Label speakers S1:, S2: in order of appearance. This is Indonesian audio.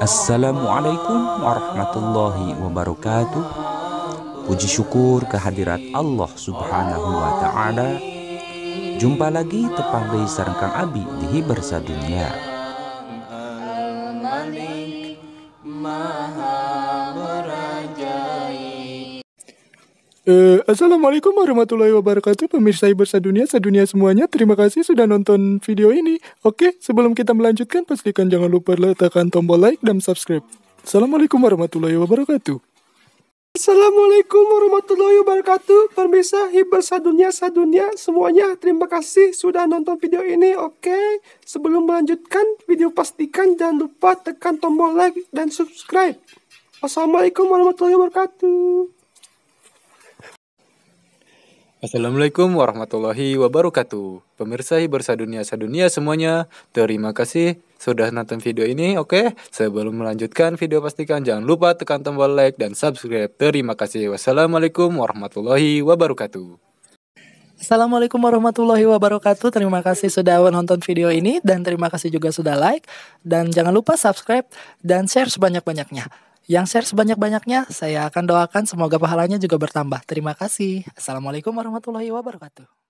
S1: Assalamualaikum warahmatullahi wabarakatuh Puji syukur kehadirat Allah subhanahu wa ta'ala Jumpa lagi tepang di sarangkang abi di Dunia
S2: al Malik
S3: Maha
S4: Uh, Assalamualaikum warahmatullahi wabarakatuh Pemirsa Ibu Dunia, sedunia semuanya Terima kasih sudah nonton video ini Oke, sebelum kita melanjutkan Pastikan jangan lupa letakkan tombol like dan subscribe Assalamualaikum warahmatullahi wabarakatuh
S2: Assalamualaikum warahmatullahi wabarakatuh Pemirsa Hibar Sadunia Sadunia Semuanya terima kasih sudah nonton video ini Oke Sebelum melanjutkan video pastikan Jangan lupa tekan tombol like dan subscribe Assalamualaikum warahmatullahi wabarakatuh
S3: Assalamualaikum warahmatullahi wabarakatuh. Pemirsa Hibersa Dunia Sadunia semuanya, terima kasih sudah nonton video ini. Oke, sebelum melanjutkan video pastikan jangan lupa tekan tombol like dan subscribe. Terima kasih. Wassalamualaikum warahmatullahi wabarakatuh.
S5: Assalamualaikum warahmatullahi wabarakatuh. Terima kasih sudah menonton video ini dan terima kasih juga sudah like dan jangan lupa subscribe dan share sebanyak-banyaknya. Yang share sebanyak-banyaknya, saya akan doakan semoga pahalanya juga bertambah. Terima kasih. Assalamualaikum warahmatullahi wabarakatuh.